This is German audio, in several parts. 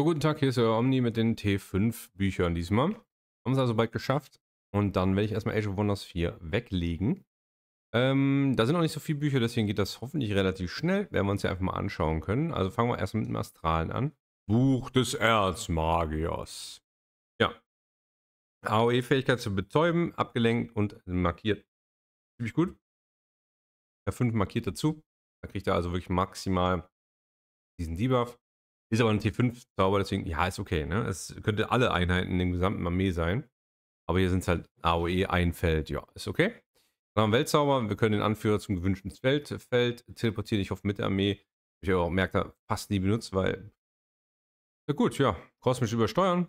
Jo, guten Tag, hier ist euer Omni mit den T5 Büchern diesmal. Haben es also bald geschafft. Und dann werde ich erstmal Age of Wonders 4 weglegen. Ähm, da sind noch nicht so viele Bücher, deswegen geht das hoffentlich relativ schnell. Werden wir uns ja einfach mal anschauen können. Also fangen wir erstmal mit dem Astralen an. Buch des Erzmagiers. Ja. AOE-Fähigkeit zu betäuben, abgelenkt und markiert. Ziemlich gut. Der 5 markiert dazu. Da kriegt er also wirklich maximal diesen Debuff. Ist aber ein T5-Zauber, deswegen, ja, ist okay. Ne? Es könnte alle Einheiten in der gesamten Armee sein. Aber hier sind es halt AOE, ein Feld, ja, ist okay. Dann haben wir Weltzauber, wir können den Anführer zum gewünschten Feld, Feld teleportieren. Ich hoffe, mit der Armee, ich habe auch merkt, da fast nie benutzt, weil. Na gut, ja, kosmisch übersteuern.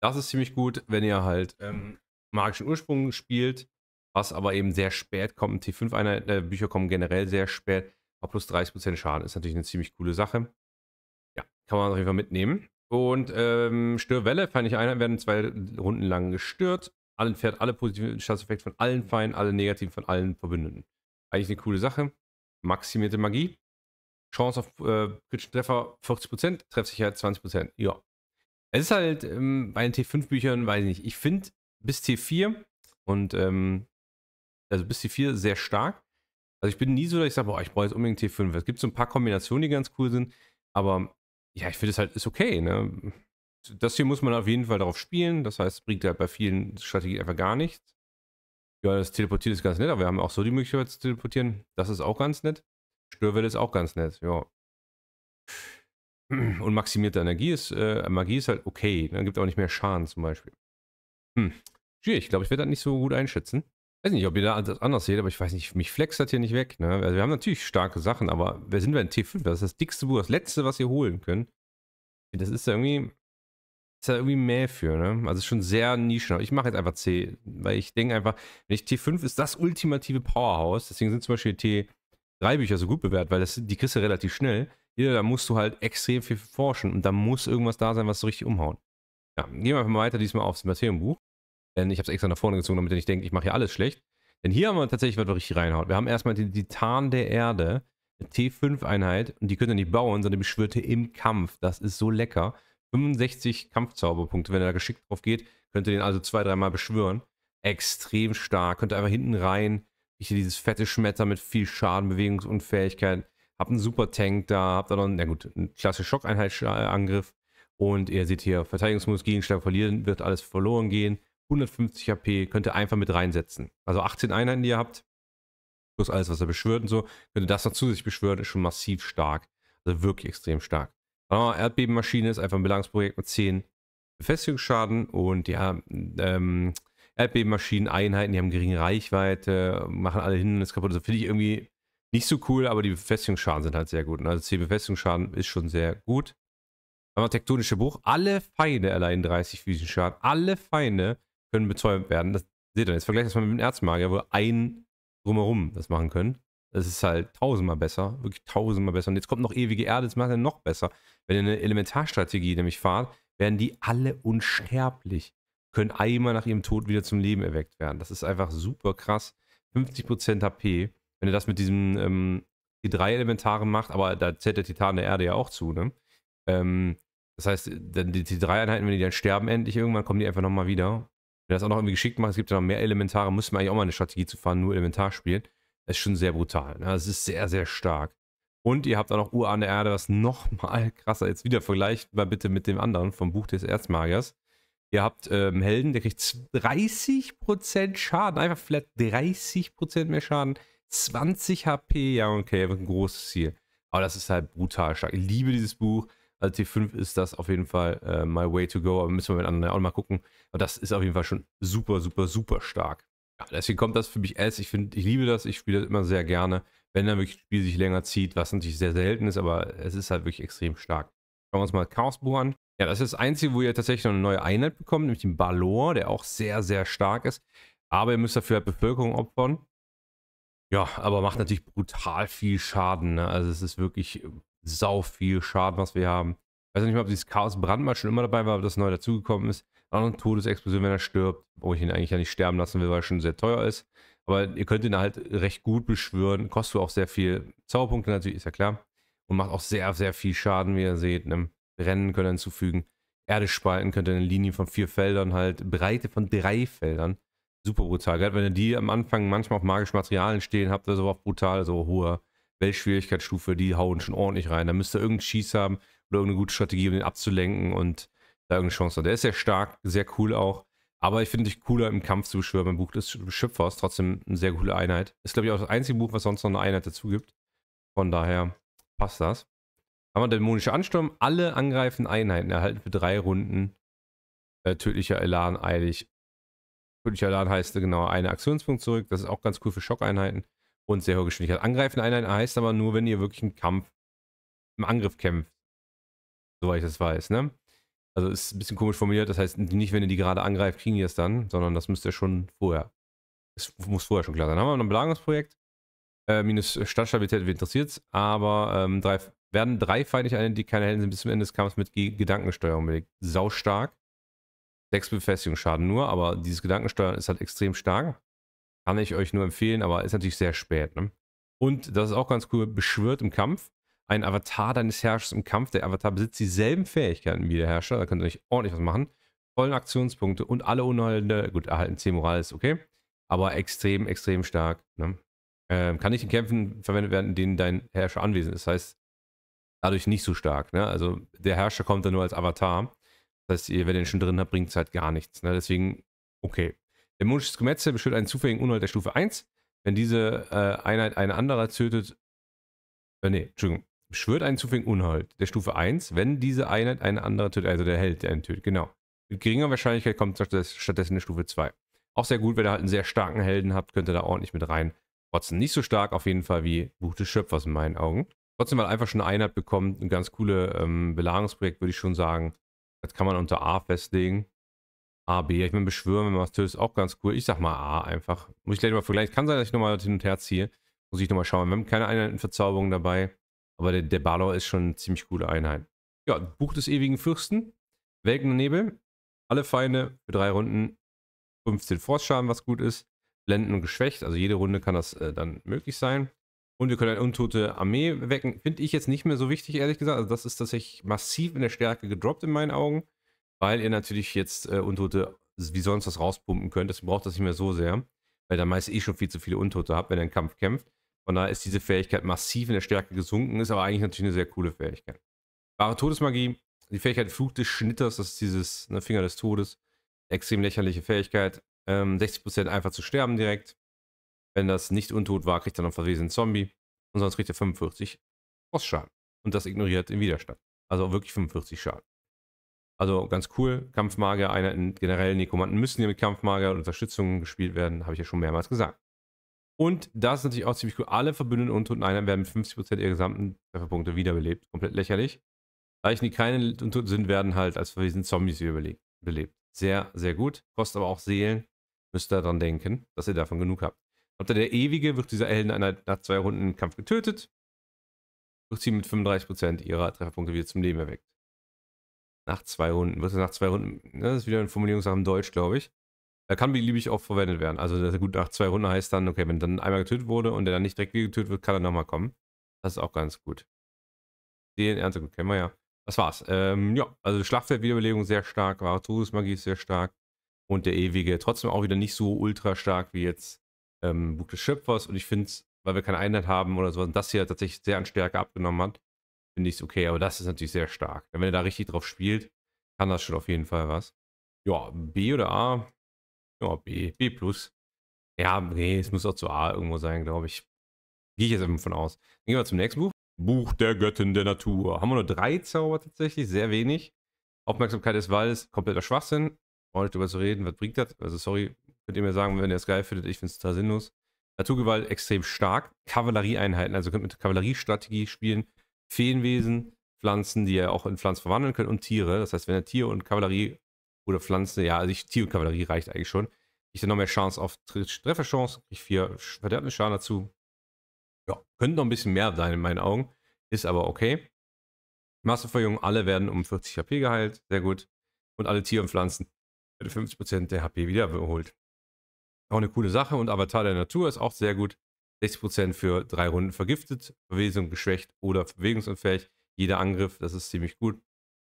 Das ist ziemlich gut, wenn ihr halt ähm, magischen Ursprung spielt, was aber eben sehr spät kommt. T5-Bücher äh, kommen generell sehr spät. Aber plus 30% Schaden ist natürlich eine ziemlich coole Sache. Kann man auf jeden Fall mitnehmen. Und ähm, Störwelle, feindliche einer, werden zwei Runden lang gestört. Allen fährt alle positiven Staatseffekte von allen Feinden, alle negativen von allen Verbündeten. Eigentlich eine coole Sache. Maximierte Magie. Chance auf äh, kritischen Treffer 40%, Treffsicherheit 20%. Ja. Es ist halt ähm, bei den T5-Büchern, weiß ich nicht. Ich finde bis T4 und ähm, also bis T4 sehr stark. Also ich bin nie so, dass ich sage, boah, ich brauche jetzt unbedingt T5. Es gibt so ein paar Kombinationen, die ganz cool sind, aber ja, ich finde es halt, ist okay. Ne? Das hier muss man auf jeden Fall darauf spielen. Das heißt, es bringt halt bei vielen Strategien einfach gar nichts. Ja, das Teleportieren ist ganz nett, aber wir haben auch so die Möglichkeit zu teleportieren. Das ist auch ganz nett. Störwelle ist auch ganz nett, ja. Und maximierte Energie ist, äh, Magie ist halt okay. Dann ne? gibt auch nicht mehr Schaden zum Beispiel. Hm. Schwierig, ich glaube, ich werde das nicht so gut einschätzen weiß nicht, ob ihr das anders seht, aber ich weiß nicht, mich flext das hier nicht weg. Ne? Also wir haben natürlich starke Sachen, aber wer sind wir in T5? Das ist das dickste Buch, das letzte, was ihr holen könnt. Das ist da irgendwie, ist da irgendwie mehr für, ne? Also schon sehr nischen. Ich mache jetzt einfach C, weil ich denke einfach, wenn ich T5 ist das ultimative Powerhouse, deswegen sind zum Beispiel T3 Bücher so gut bewährt, weil das, die kriegst du relativ schnell. Hier, da musst du halt extrem viel forschen und da muss irgendwas da sein, was so richtig umhauen. Ja, gehen wir einfach mal weiter diesmal aufs Materienbuch. Denn ich habe es extra nach vorne gezogen, damit ihr nicht denkt, ich mache hier alles schlecht. Denn hier haben wir tatsächlich was richtig reinhaut. Wir haben erstmal den Titan der Erde, eine T5-Einheit. Und die könnt ihr nicht bauen, sondern beschwört ihr im Kampf. Das ist so lecker. 65 Kampfzauberpunkte. Wenn ihr da geschickt drauf geht, könnt ihr den also zwei, dreimal beschwören. Extrem stark. Könnt ihr einfach hinten rein. Ich hier dieses fette Schmetter mit viel Schaden, Bewegungsunfähigkeit. Habt einen Super Tank da. Habt da noch einen, na gut, einen klassischen Schockeinheitsangriff. Und ihr seht hier, Verteidigungsmuskeln, Schlag verlieren, wird alles verloren gehen. 150 HP könnt ihr einfach mit reinsetzen. Also 18 Einheiten, die ihr habt, plus alles, was er beschwört und so. Wenn ihr das noch sich beschwören, ist schon massiv stark. Also wirklich extrem stark. Oh, Erdbebenmaschine ist einfach ein Belangsprojekt mit 10 Befestigungsschaden und ja, ähm, Erdbebenmaschinen, Einheiten, die haben geringe Reichweite, machen alle Hindernisse kaputt. Also finde ich irgendwie nicht so cool, aber die Befestigungsschaden sind halt sehr gut. Ne? also 10 Befestigungsschaden ist schon sehr gut. Aber tektonische Bruch. Alle Feinde erleiden 30 physischen Schaden. Alle Feinde können betäubt werden. Das seht ihr, jetzt Vergleich das mal mit dem Erzmagier, wo ein drumherum das machen können. Das ist halt tausendmal besser, wirklich tausendmal besser. Und jetzt kommt noch ewige Erde, das macht er noch besser. Wenn ihr eine Elementarstrategie nämlich fahrt, werden die alle unsterblich, können einmal nach ihrem Tod wieder zum Leben erweckt werden. Das ist einfach super krass. 50% HP, wenn ihr das mit diesem ähm, die drei Elementare macht, aber da zählt der Titan der Erde ja auch zu, ne? Ähm, das heißt, die, die drei Einheiten, wenn die dann sterben endlich irgendwann, kommen die einfach nochmal wieder das auch noch irgendwie geschickt macht, es gibt ja noch mehr Elementare, müssen man eigentlich auch mal eine Strategie zu fahren, nur Elementar spielen. Das ist schon sehr brutal. Ne? Das ist sehr, sehr stark. Und ihr habt auch noch Uran der Erde, was nochmal krasser. Jetzt wieder vergleicht mal bitte mit dem anderen vom Buch des Erzmagiers. Ihr habt ähm, Helden, der kriegt 30% Schaden, einfach vielleicht 30% mehr Schaden. 20 HP, ja okay, ein großes Ziel. Aber das ist halt brutal stark. Ich liebe dieses Buch. Als T5 ist das auf jeden Fall äh, my way to go, aber müssen wir mit anderen auch mal gucken. Aber das ist auf jeden Fall schon super, super, super stark. Ja, deswegen kommt das für mich als. Ich finde, ich liebe das, ich spiele das immer sehr gerne. Wenn dann wirklich das Spiel sich länger zieht, was natürlich sehr selten ist, aber es ist halt wirklich extrem stark. Schauen wir uns mal Chaosbuch an. Ja, das ist das Einzige, wo ihr tatsächlich noch eine neue Einheit bekommt, nämlich den Balor, der auch sehr, sehr stark ist. Aber ihr müsst dafür halt Bevölkerung opfern. Ja, aber macht natürlich brutal viel Schaden. Ne? Also es ist wirklich sau viel Schaden, was wir haben. Ich weiß nicht mal, ob dieses Chaos Brandmal schon immer dabei war, aber das neu dazugekommen ist. Auch eine Todesexplosion, wenn er stirbt, wo ich ihn eigentlich ja nicht sterben lassen will, weil er schon sehr teuer ist. Aber ihr könnt ihn halt recht gut beschwören. Kostet auch sehr viel Zauberpunkte, natürlich, ist ja klar. Und macht auch sehr, sehr viel Schaden, wie ihr seht. Ne? Rennen können hinzufügen. Erde spalten könnt ihr eine Linie von vier Feldern halt. Breite von drei Feldern. Super brutal. Gerade wenn ihr die am Anfang manchmal auf magischen Materialien stehen habt, das ist aber auch brutal. So hoher Schwierigkeitsstufe, die hauen schon ordentlich rein. Da müsste irgendein Schieß haben oder irgendeine gute Strategie, um den abzulenken und da irgendeine Chance hat. Der ist sehr stark, sehr cool auch. Aber ich finde dich cooler im Kampf zu beschwören. beim Buch des Schöpfers, trotzdem eine sehr coole Einheit. Ist, glaube ich, auch das einzige Buch, was sonst noch eine Einheit dazu gibt. Von daher passt das. Haben wir dämonische Ansturm. Alle angreifenden Einheiten erhalten für drei Runden äh, tödlicher Elan eilig. Tödlicher Elan heißt genau eine Aktionspunkt zurück. Das ist auch ganz cool für Schockeinheiten und sehr hohe Geschwindigkeit. Angreifen Einheiten heißt aber nur, wenn ihr wirklich einen Kampf, im Angriff kämpft. Soweit ich das weiß, ne? Also ist ein bisschen komisch formuliert, das heißt nicht, wenn ihr die gerade angreift, kriegen die es dann, sondern das müsst ihr schon vorher. Es muss vorher schon klar sein. Dann haben wir ein Belagerungsprojekt. Äh, minus Stadtstabilität, wie interessiert es. aber ähm, drei, werden drei feindliche Einheiten, die keine Helden sind, bis zum Ende des Kampfes mit G Gedankensteuerung belegt. Sau stark. Sechs Befestigungsschaden nur, aber dieses Gedankensteuern ist halt extrem stark. Kann ich euch nur empfehlen, aber ist natürlich sehr spät. Ne? Und das ist auch ganz cool, beschwört im Kampf. Ein Avatar deines Herrschers im Kampf. Der Avatar besitzt dieselben Fähigkeiten wie der Herrscher. Da könnt ihr euch ordentlich was machen. Vollen Aktionspunkte und alle Unheilende. Gut, erhalten 10 Moral ist okay. Aber extrem, extrem stark. Ne? Ähm, kann nicht in Kämpfen verwendet werden, in denen dein Herrscher anwesend ist. Das heißt, dadurch nicht so stark. Ne? Also der Herrscher kommt dann nur als Avatar. Das heißt, ihr, wenn ihr den schon drin habt, bringt es halt gar nichts. Ne? Deswegen, okay. Dämonisches Gemetzel beschützt einen zufälligen Unhold der Stufe 1. Wenn diese äh, Einheit eine andere tötet, äh, nee, Entschuldigung, beschwört einen zufälligen Unhold der Stufe 1, wenn diese Einheit eine andere tötet, also der Held, der einen tötet, genau. Mit geringer Wahrscheinlichkeit kommt stattdessen eine Stufe 2. Auch sehr gut, wenn ihr halt einen sehr starken Helden habt, könnt ihr da ordentlich mit rein. Trotzdem nicht so stark auf jeden Fall wie Buch des Schöpfers in meinen Augen. Trotzdem, weil einfach schon eine Einheit bekommt, ein ganz coole ähm, Belagerungsprojekt, würde ich schon sagen. Das kann man unter A festlegen. A, B. Ich meine, beschwören mit Master ist auch ganz cool. Ich sag mal A einfach. Muss ich gleich mal vergleichen. Kann sein, dass ich nochmal hin und her ziehe. Muss ich nochmal schauen. Wir haben keine Einheitenverzauberung dabei. Aber der, der Balor ist schon eine ziemlich coole Einheit. Ja, Buch des ewigen Fürsten. Welken Nebel. Alle Feinde für drei Runden. 15 Forstschaden, was gut ist. Blenden und geschwächt. Also jede Runde kann das äh, dann möglich sein. Und wir können eine untote Armee wecken. Finde ich jetzt nicht mehr so wichtig, ehrlich gesagt. Also das ist tatsächlich massiv in der Stärke gedroppt in meinen Augen weil ihr natürlich jetzt äh, Untote wie sonst was rauspumpen könnt. Das braucht das nicht mehr so sehr, weil ihr meist eh schon viel zu viele Untote habt, wenn ihr einen Kampf kämpft. Von daher ist diese Fähigkeit massiv in der Stärke gesunken, ist aber eigentlich natürlich eine sehr coole Fähigkeit. Wahre Todesmagie, die Fähigkeit Flug des Schnitters, das ist dieses ne, Finger des Todes, extrem lächerliche Fähigkeit. Ähm, 60% einfach zu sterben direkt. Wenn das nicht untot war, kriegt er noch verwesen Zombie. Und sonst kriegt er 45 Bossschaden. Und das ignoriert den Widerstand. Also wirklich 45 Schaden. Also ganz cool. Kampfmagier, Einheiten generell Nekromanten müssen hier mit Kampfmagier und Unterstützung gespielt werden, habe ich ja schon mehrmals gesagt. Und das ist natürlich auch ziemlich cool. Alle verbündeten Untoten Einheiten werden mit 50% ihrer gesamten Trefferpunkte wiederbelebt. Komplett lächerlich. Leichen, die keine Untoten sind, werden halt als verwesen Zombies wiederbelebt. Sehr, sehr gut. Kostet aber auch Seelen. Müsst ihr daran denken, dass ihr davon genug habt. Unter der Ewige wird dieser Heldeneinheit nach zwei Runden im Kampf getötet. Wird sie mit 35% ihrer Trefferpunkte wieder zum Leben erweckt. Nach zwei Runden. Wird es nach zwei Runden. Ne, das ist wieder eine Formulierungssache im Deutsch, glaube ich. Er kann beliebig oft verwendet werden. Also gut, nach zwei Runden heißt dann, okay, wenn dann einmal getötet wurde und der dann nicht direkt wieder getötet wird, kann er nochmal kommen. Das ist auch ganz gut. Den Ernst gut kennen wir ja. Das war's. Ähm, ja, also schlachtfeld sehr stark, Varus Magie ist sehr stark und der Ewige trotzdem auch wieder nicht so ultra stark wie jetzt ähm, Buch des Schöpfers. Und ich finde es, weil wir keine Einheit haben oder so, dass hier tatsächlich sehr an Stärke abgenommen hat finde ich es okay. Aber das ist natürlich sehr stark. Wenn er da richtig drauf spielt, kann das schon auf jeden Fall was. Ja, B oder A? Ja, B. B plus. Ja, nee, es muss auch zu A irgendwo sein, glaube ich. Gehe ich jetzt einfach von aus. Dann gehen wir zum nächsten Buch. Buch der Göttin der Natur. Haben wir nur drei Zauber tatsächlich, sehr wenig. Aufmerksamkeit des Walls, kompletter Schwachsinn. Ohne darüber zu reden, was bringt das? Also sorry, könnt ihr mir sagen, wenn ihr es geil findet, ich finde es total sinnlos. Naturgewalt extrem stark. Kavallerieeinheiten, also könnt mit Kavalleriestrategie spielen. Feenwesen, Pflanzen, die er auch in Pflanzen verwandeln kann und Tiere. Das heißt, wenn er Tier und Kavallerie oder Pflanze, ja, also ich, Tier und Kavallerie reicht eigentlich schon. Ich dann noch mehr Chance auf Trefferchance, ich vier Verderbnisschaden dazu. Ja, könnte noch ein bisschen mehr sein in meinen Augen, ist aber okay. Masterverjüngung, alle werden um 40 HP geheilt, sehr gut. Und alle Tiere und Pflanzen werden 50% der HP wiederholt. Auch eine coole Sache und Avatar der Natur ist auch sehr gut. 60% für drei Runden vergiftet, Verwesung geschwächt oder bewegungsunfähig. Jeder Angriff, das ist ziemlich gut.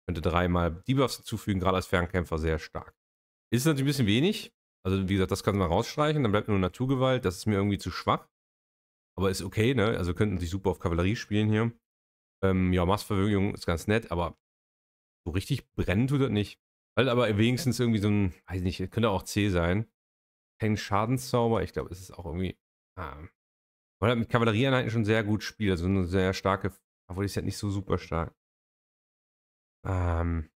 Könnte dreimal Debuffs hinzufügen, gerade als Fernkämpfer sehr stark. Ist natürlich ein bisschen wenig. Also, wie gesagt, das kann man rausstreichen. Dann bleibt nur Naturgewalt. Das ist mir irgendwie zu schwach. Aber ist okay, ne? Also, könnten sich super auf Kavallerie spielen hier. Ähm, ja, Massverwirrung ist ganz nett, aber so richtig brennen tut das nicht. Weil aber wenigstens irgendwie so ein, weiß nicht, könnte auch C sein. Kein Schadenszauber. Ich glaube, es ist auch irgendwie. Ah, weil er mit Kavallerieeinheiten schon sehr gut spielt. Also eine sehr starke, obwohl die ist ja nicht so super stark. Ähm,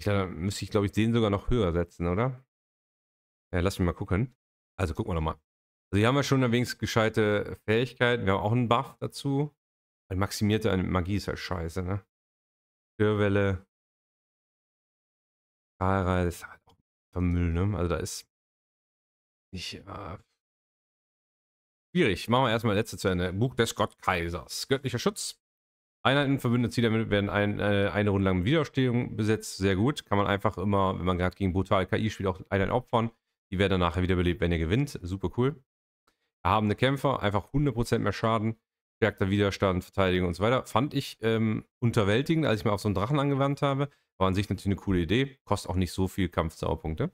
ich glaube, müsste ich, glaube ich, den sogar noch höher setzen, oder? Ja, lass mich mal gucken. Also gucken wir nochmal. Also hier haben wir schon allerdings gescheite Fähigkeiten. Wir haben auch einen Buff dazu. Ein maximierte Magie ist halt scheiße, ne? Störwelle. Kahlreise ist halt auch Vermüll, ne? Also da ist Ich. äh, Schwierig. Machen wir erstmal letzte zu Ende. Buch des Gottkaisers. Göttlicher Schutz. Einheiten, verbündete Ziele damit werden ein, äh, eine Runde lang Widerstehung besetzt. Sehr gut. Kann man einfach immer, wenn man gerade gegen brutal KI spielt, auch Einheiten opfern. Die werden dann nachher wiederbelebt, wenn ihr gewinnt. Super cool. Erhabene Kämpfer, einfach 100% mehr Schaden. Stärkter Widerstand, Verteidigung und so weiter. Fand ich ähm, unterwältigend, als ich mir auf so einen Drachen angewandt habe. War an sich natürlich eine coole Idee. Kostet auch nicht so viel Kampfzauberpunkte.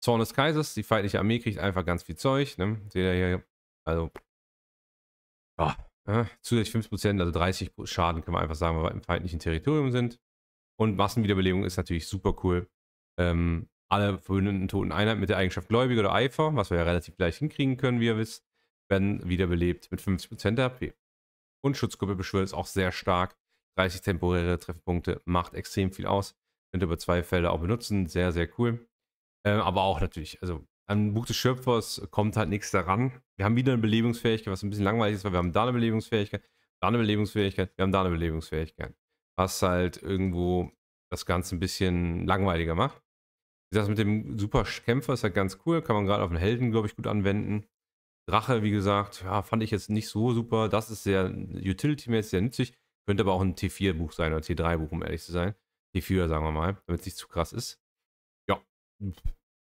Zorn des Kaisers, die feindliche Armee kriegt einfach ganz viel Zeug. Ne? Seht ihr hier also, ja, ne, zusätzlich 5%, also 30 Schaden kann man einfach sagen, weil wir im feindlichen Territorium sind. Und Massenwiederbelebung ist natürlich super cool. Ähm, alle verbündeten toten Einheiten mit der Eigenschaft Gläubige oder Eifer, was wir ja relativ gleich hinkriegen können, wie ihr wisst, werden wiederbelebt mit 50% der HP. Und Schutzgruppe beschwört ist auch sehr stark. 30 temporäre Treffpunkte macht extrem viel aus. Könnt ihr über zwei Felder auch benutzen. Sehr, sehr cool. Ähm, aber auch natürlich, also an Buch des Schöpfers kommt halt nichts daran. Wir haben wieder eine Belebungsfähigkeit, was ein bisschen langweilig ist, weil wir haben da eine Belebungsfähigkeit, da eine Belebungsfähigkeit, wir haben da eine Belebungsfähigkeit. Was halt irgendwo das Ganze ein bisschen langweiliger macht. Wie gesagt, mit dem Superkämpfer ist halt ganz cool. Kann man gerade auf den Helden, glaube ich, gut anwenden. Drache, wie gesagt, ja, fand ich jetzt nicht so super. Das ist sehr utility-mäßig, sehr nützlich. Könnte aber auch ein T4-Buch sein oder T3-Buch, um ehrlich zu sein. T4, sagen wir mal, damit es nicht zu krass ist. Ja,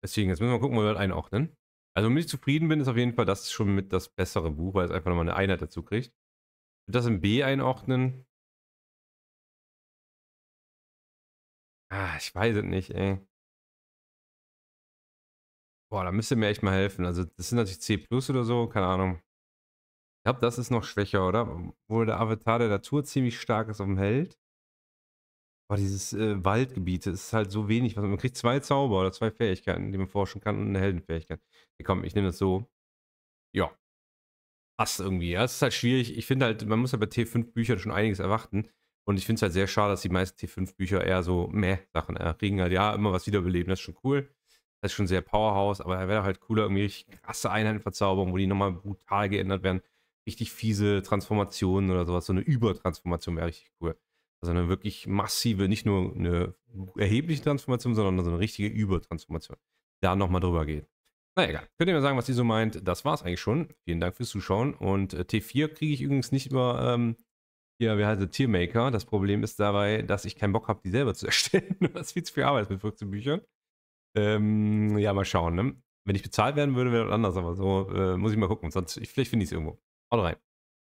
Deswegen, jetzt müssen wir gucken, wo wir das halt einordnen. Also, wenn ich zufrieden bin, ist auf jeden Fall das schon mit das bessere Buch, weil es einfach nochmal eine Einheit dazu kriegt. Und das in B einordnen. Ah, ich weiß es nicht, ey. Boah, da müsst ihr mir echt mal helfen. Also, das sind natürlich C oder so, keine Ahnung. Ich glaube, das ist noch schwächer, oder? Obwohl der Avatar der Natur ziemlich stark ist auf dem Held. Aber dieses äh, Waldgebiete ist halt so wenig. Was, man kriegt zwei Zauber oder zwei Fähigkeiten, die man forschen kann und eine Heldenfähigkeit. Okay, komm, ich nehme das so. Ja. Passt irgendwie. Ja, es ist halt schwierig. Ich finde halt, man muss ja halt bei T5-Büchern schon einiges erwarten. Und ich finde es halt sehr schade, dass die meisten T5-Bücher eher so meh Sachen erregen. Halt, ja, immer was wiederbeleben, das ist schon cool. Das ist schon sehr Powerhouse, aber er wäre halt cooler, irgendwie krasse Einheitenverzauberung, wo die nochmal brutal geändert werden. Richtig fiese Transformationen oder sowas. So eine Übertransformation wäre richtig cool. Also eine wirklich massive, nicht nur eine erhebliche Transformation, sondern so eine richtige Übertransformation. Da nochmal drüber gehen. Na egal, könnt ihr mir sagen, was ihr so meint. Das war's eigentlich schon. Vielen Dank fürs Zuschauen. Und äh, T4 kriege ich übrigens nicht über, ähm, ja, wie heißt es, Tiermaker. Das Problem ist dabei, dass ich keinen Bock habe, die selber zu erstellen. das ist viel zu viel Arbeit mit 15 Büchern. Ähm, ja, mal schauen. Ne? Wenn ich bezahlt werden würde, wäre das anders. Aber so äh, muss ich mal gucken. Sonst, ich, vielleicht finde ich es irgendwo. Haut rein.